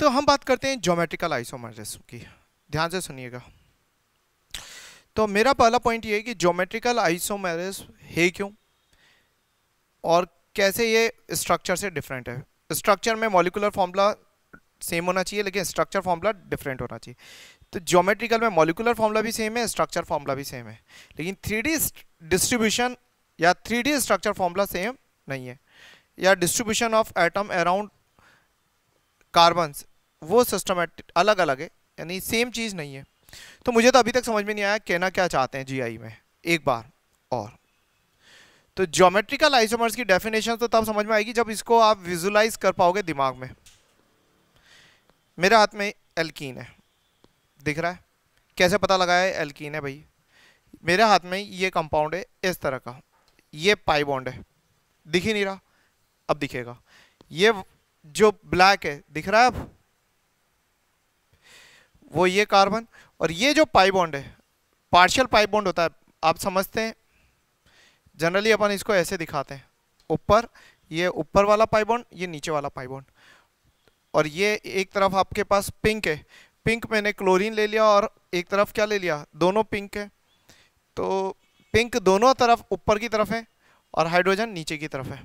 तो हम बात करते हैं ज्योमेट्रिकल आइसोमर्सिज्म की ध्यान से सुनिएगा तो मेरा पहला पॉइंट ये है कि ज्योमेट्रिकल आइसोमेरिज्म है क्यों और कैसे ये स्ट्रक्चर से डिफरेंट है स्ट्रक्चर में मॉलिकुलर फॉर्मूला सेम होना चाहिए लेकिन स्ट्रक्चर फॉर्मूला डिफरेंट होना चाहिए तो ज्योमेट्रिकल में मॉलिकुलर फॉर्मूला भी सेम है स्ट्रक्चर फॉर्मूला भी सेम है लेकिन थ्री डिस्ट्रीब्यूशन या थ्री स्ट्रक्चर फॉर्मूला सेम नहीं है या distribution of atom around carbons वो सिस्टमेटिक अलग अलग है यानी सेम चीज़ नहीं है तो मुझे तो अभी तक समझ में नहीं आया कहना क्या चाहते हैं जीआई में एक बार और तो ज्योमेट्रिकल आइसोमर्स की डेफिनेशन तो तब समझ में आएगी जब इसको आप विजुलाइज कर पाओगे दिमाग में मेरे हाथ में एल्कीन है दिख रहा है कैसे पता लगाया है एल्कीन है भाई मेरे हाथ में ये कंपाउंड है इस तरह का ये पाई बॉन्ड है दिख ही नहीं रहा अब दिखेगा ये जो ब्लैक है दिख रहा है अब वो ये कार्बन और ये जो पाई बॉन्ड है पार्शियल पाई बॉन्ड होता है आप समझते हैं जनरली अपन इसको ऐसे दिखाते हैं ऊपर ये ऊपर वाला पाई बॉन्ड ये नीचे वाला पाई बॉन्ड और ये एक तरफ आपके पास पिंक है पिंक मैंने क्लोरीन ले लिया और एक तरफ क्या ले लिया दोनों पिंक है तो पिंक दोनों तरफ ऊपर की तरफ है और हाइड्रोजन नीचे की तरफ है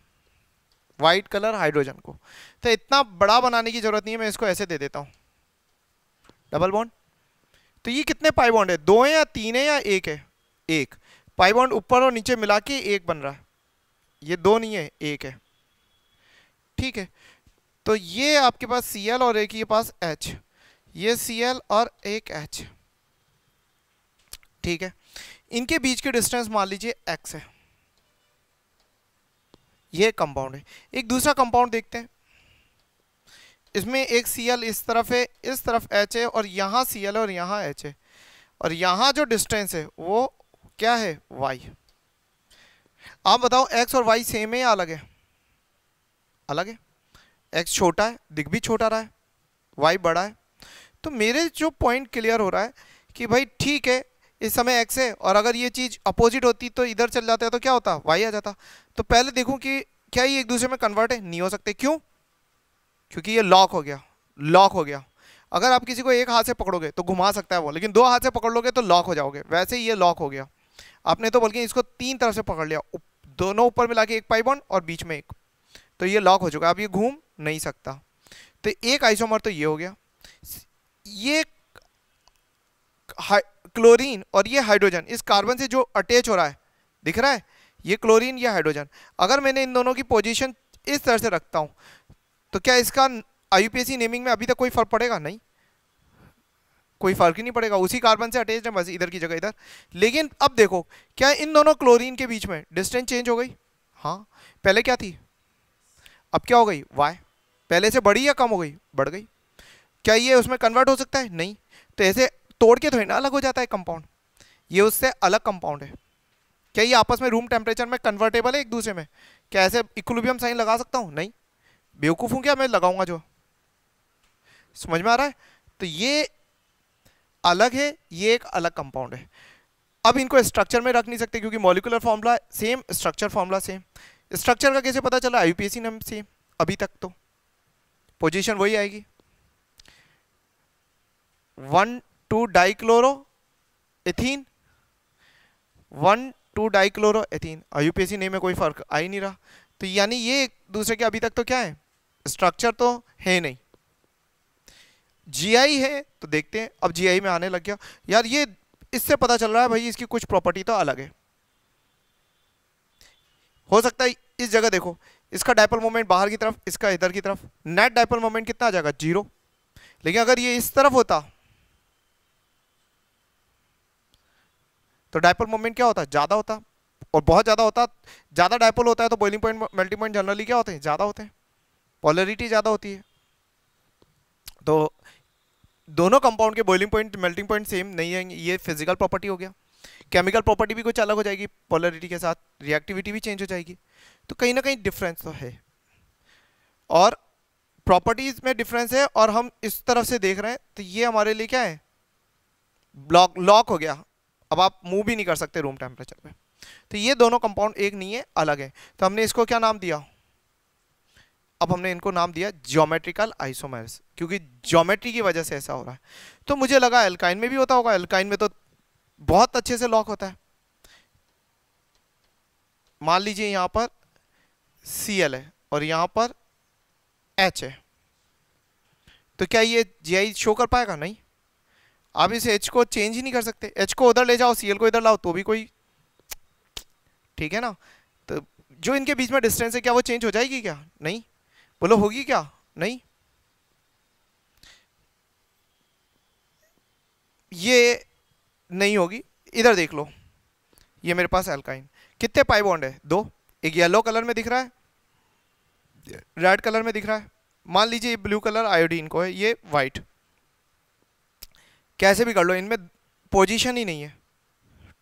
वाइट कलर हाइड्रोजन को तो इतना बड़ा बनाने की ज़रूरत नहीं है मैं इसको ऐसे दे देता हूँ डबल बॉन्ड तो ये कितने पाई बॉन्ड है दो है या तीन है या एक है एक पाई बॉन्ड ऊपर और नीचे मिला के एक बन रहा है ये दो नहीं है एक है ठीक है तो ये आपके पास सी एल और एक के पास एच ये सी एल और एक एच ठीक है इनके बीच के डिस्टेंस मान लीजिए एक्स है ये कंपाउंड है एक दूसरा कंपाउंड देखते हैं इसमें एक सी एल इस तरफ है इस तरफ एच है और यहाँ सी एल और यहाँ एच है और यहाँ जो डिस्टेंस है वो क्या है वाई आप बताओ एक्स और वाई सेम है या अलग है अलग है एक्स छोटा है दिख भी छोटा रहा है वाई बड़ा है तो मेरे जो पॉइंट क्लियर हो रहा है कि भाई ठीक है इस समय एक्स है और अगर ये चीज़ अपोजिट होती तो इधर चल जाता है तो क्या होता वाई आ जाता तो पहले देखूं कि क्या ये एक दूसरे में कन्वर्ट है नहीं हो सकते क्यों क्योंकि ये लॉक हो गया लॉक हो गया अगर आप किसी को एक हाथ से पकड़ोगे तो घुमा सकता है वो लेकिन दो हाथ से पकड़ लोगे तो लॉक हो जाओगे वैसे ही ये लॉक हो गया आपने तो बल्कि इसको तीन तरफ से पकड़ लिया दोनों ऊपर मिला के एक पाइबॉन्ड और बीच में एक तो ये लॉक हो चुका अब ये घूम नहीं सकता तो एक आइसोमर तो ये हो गया ये क्लोरीन और ये हाइड्रोजन इस कार्बन से जो अटैच हो रहा है दिख रहा है ये क्लोरीन या हाइड्रोजन अगर मैंने इन दोनों की पोजीशन इस तरह से रखता हूँ तो क्या इसका आई नेमिंग में अभी तक कोई फ़र्क पड़ेगा नहीं कोई फ़र्क ही नहीं पड़ेगा उसी कार्बन से अटैच है बस इधर की जगह इधर लेकिन अब देखो क्या इन दोनों क्लोरीन के बीच में डिस्टेंस चेंज हो गई हाँ पहले क्या थी अब क्या हो गई वाई पहले से बढ़ी या कम हो गई बढ़ गई क्या ये उसमें कन्वर्ट हो सकता है नहीं तो ऐसे तोड़ के तो ना अलग हो जाता है कंपाउंड ये उससे अलग कंपाउंड है क्या ये आपस में रूम टेम्परेचर में कन्वर्टेबल है एक दूसरे में क्या ऐसे इक्विलिब्रियम साइन लगा सकता हूँ नहीं बेवकूफ़ हूँ क्या मैं लगाऊंगा जो समझ में आ रहा है तो ये अलग है ये एक अलग कंपाउंड है अब इनको स्ट्रक्चर में रख नहीं सकते क्योंकि molecular formula same structure formula same structure का कैसे पता चला आईपीएससी नाम सेम अभी तक तो पोजीशन वही आएगी one two dichloro ethene one two dichloro ethene IUPAC name में कोई फर्क आ ही नहीं रहा तो यानी ये एक दूसरे के अभी तक तो क्या है स्ट्रक्चर तो है नहीं जीआई है तो देखते हैं अब जीआई में आने लग गया यार ये इससे पता चल रहा है भाई इसकी कुछ प्रॉपर्टी तो अलग है हो सकता है इस जगह देखो इसका डायपल मोमेंट बाहर की तरफ इसका इधर की तरफ नेट डायपल मोमेंट कितना आ जाएगा जीरो लेकिन अगर ये इस तरफ होता तो डायपल मोमेंट क्या होता ज़्यादा होता और बहुत ज़्यादा होता ज़्यादा डायपोल होता है तो boiling point multipoint point generally क्या होते हैं ज़्यादा होते हैं पॉलरिटी ज़्यादा होती है तो दोनों कंपाउंड के boiling point melting point same नहीं है ये फिजिकल प्रॉपर्टी हो गया केमिकल प्रॉपर्टी भी कुछ अलग हो जाएगी पॉलरिटी के साथ रिएक्टिविटी भी चेंज हो जाएगी तो कहीं ना कहीं डिफरेंस तो है और प्रॉपर्टीज में डिफरेंस है और हम इस तरफ से देख रहे हैं तो ये हमारे लिए क्या है ब्लॉक लॉक हो गया अब आप मूव भी नहीं कर सकते रूम टेम्परेचर पे तो ये दोनों कंपाउंड एक नहीं है अलग है तो हमने इसको क्या नाम दिया अब हमने इनको नाम दिया ज्योमेट्रिकल आइसोमर्स क्योंकि ज्योमेट्री की वजह से ऐसा हो रहा है तो मुझे लगा एल्काइन में भी होता होगा एल्काइन में तो बहुत अच्छे से लॉक होता है मान लीजिए यहां पर सी एल है और यहां पर एच है तो क्या ये जी शो कर पाएगा नहीं आप इसे एच को चेंज ही नहीं कर सकते एच को उधर ले जाओ सी को इधर लाओ तो भी कोई ठीक है ना तो जो इनके बीच में डिस्टेंस है क्या वो चेंज हो जाएगी क्या नहीं बोलो होगी क्या नहीं ये नहीं होगी इधर देख लो ये मेरे पास एल्काइन कितने पाई बॉन्ड है दो एक येलो कलर में दिख रहा है रेड कलर में दिख रहा है मान लीजिए ये ब्लू कलर आयोडीन को है ये वाइट कैसे भी कर लो इनमें पोजीशन ही नहीं है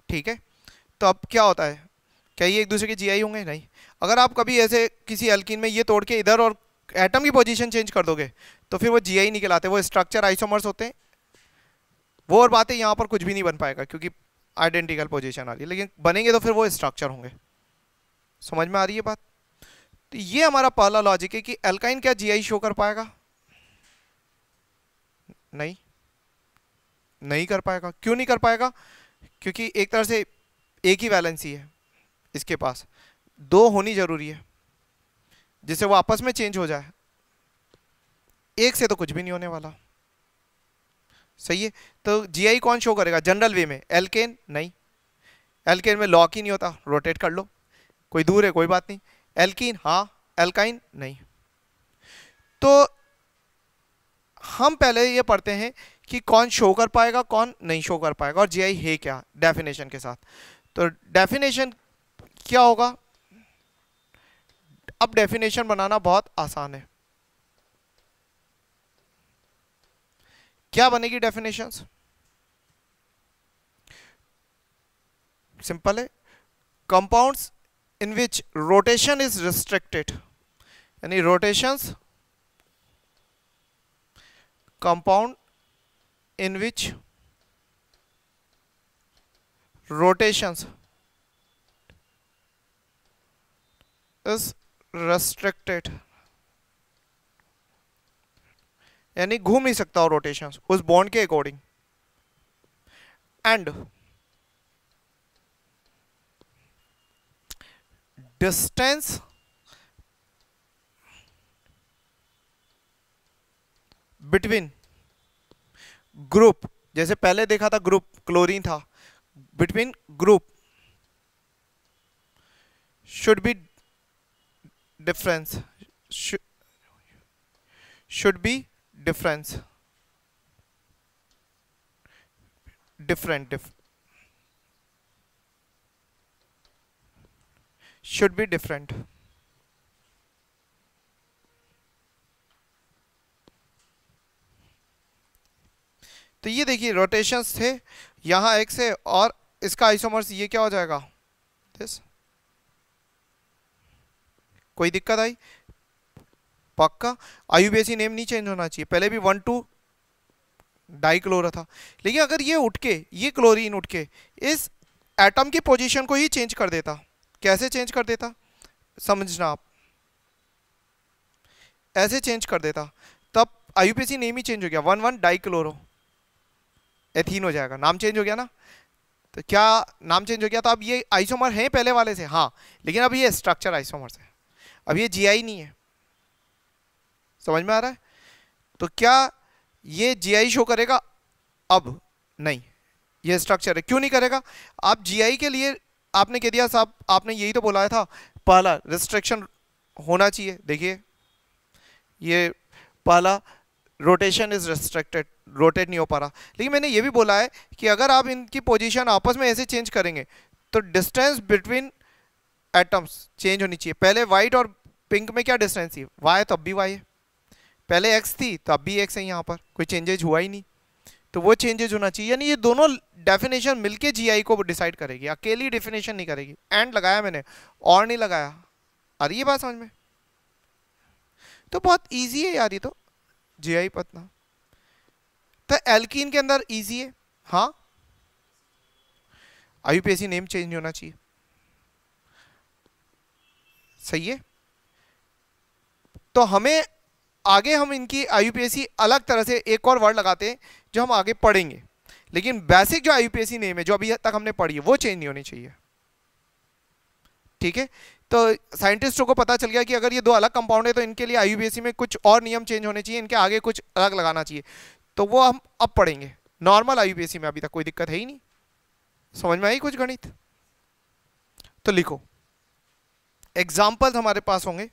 ठीक है तो अब क्या होता है क्या ये एक दूसरे के जीआई होंगे नहीं अगर आप कभी ऐसे किसी अल्किन में ये तोड़ के इधर और एटम की पोजीशन चेंज कर दोगे तो फिर वो जी आई निकल आते वो स्ट्रक्चर आइसोमर्स होते हैं वो और बातें यहाँ पर कुछ भी नहीं बन पाएगा क्योंकि आइडेंटिकल पोजीशन आ रही है लेकिन बनेंगे तो फिर वो स्ट्रक्चर होंगे समझ में आ रही है बात तो ये हमारा पहला लॉजिक है कि एल्काइन क्या जीआई शो कर पाएगा नहीं नहीं कर पाएगा क्यों नहीं कर पाएगा क्योंकि एक तरह से एक ही वैलेंसी है इसके पास दो होनी ज़रूरी है जिससे वो आपस में चेंज हो जाए एक से तो कुछ भी नहीं होने वाला सही है तो जीआई कौन शो करेगा जनरल वे में एलकेन नहीं एलकेन में लॉक ही नहीं होता रोटेट कर लो कोई दूर है कोई बात नहीं एल्किन हाँ एल्काइन नहीं तो हम पहले ये पढ़ते हैं कि कौन शो कर पाएगा कौन नहीं शो कर पाएगा और जीआई है क्या डेफिनेशन के साथ तो डेफिनेशन क्या होगा अब डेफिनेशन बनाना बहुत आसान है क्या बनेगी डेफिनेशन सिंपल है compounds in which rotation is restricted यानी rotations compound in which rotation is restricted यानी घूम नहीं सकता हो रोटेशन उस बॉन्ड के according and distance between group जैसे पहले देखा था ग्रुप क्लोरीन था between group should be difference should, should be difference different dif should be different तो ये देखिए रोटेशंस थे यहाँ एक्स है और इसका आइसोमर्स ये क्या हो जाएगा दिस कोई दिक्कत आई पक्का आयुबीएसी नेम नहीं चेंज होना चाहिए पहले भी वन टू डाइक्लोरा था लेकिन अगर ये उठ के ये क्लोरीन उठ के इस एटम की पोजीशन को ही चेंज कर देता कैसे चेंज कर देता समझना आप ऐसे चेंज कर देता तब आईयूपीसी नेम ही चेंज हो गया वन वन डाई एथीन हो जाएगा नाम चेंज हो गया ना तो क्या नाम चेंज हो गया तो अब ये आइसोमर हैं पहले वाले से हाँ लेकिन अब ये स्ट्रक्चर आइसोमर से अब ये जी नहीं है समझ में आ रहा है तो क्या ये जीआई शो करेगा अब नहीं ये स्ट्रक्चर है क्यों नहीं करेगा आप जीआई के लिए आपने कह दिया साहब आपने यही तो बोला था पहला रिस्ट्रिक्शन होना चाहिए देखिए ये पहला रोटेशन इज़ रिस्ट्रिक्टेड रोटेट नहीं हो पा रहा लेकिन मैंने ये भी बोला है कि अगर आप इनकी पोजीशन आपस में ऐसे चेंज करेंगे तो डिस्टेंस बिटवीन एटम्स चेंज होनी चाहिए पहले वाइट और पिंक में क्या डिस्टेंस थी वाई तो अब भी वाई है पहले एक्स थी तो अब भी एक्स है यहाँ पर कोई चेंजेज हुआ ही नहीं तो वो चेंजेज होना चाहिए यानी ये दोनों डेफिनेशन मिलके जीआई को डिसाइड करेगी अकेली डेफिनेशन नहीं करेगी एंड लगाया मैंने और नहीं लगाया आ रही है बात समझ में तो बहुत ईजी है यार ये तो जीआई पतना तो एल्कीन के अंदर ईजी है हाँ आयुपीएसी नेम चेंज होना चाहिए सही है तो हमें आगे हम इनकी आई अलग तरह से एक और वर्ड लगाते हैं जो हम आगे पढ़ेंगे लेकिन बेसिक जो आई नेम है जो अभी तक हमने पढ़ी है वो चेंज नहीं होनी चाहिए ठीक है तो साइंटिस्टों को पता चल गया कि अगर ये दो अलग कंपाउंड है तो इनके लिए आई में कुछ और नियम चेंज होने चाहिए इनके आगे कुछ अलग लगाना चाहिए तो वो हम अब पढ़ेंगे नॉर्मल आई में अभी तक कोई दिक्कत है ही नहीं समझ में आई कुछ गणित तो लिखो एग्जाम्पल्स हमारे पास होंगे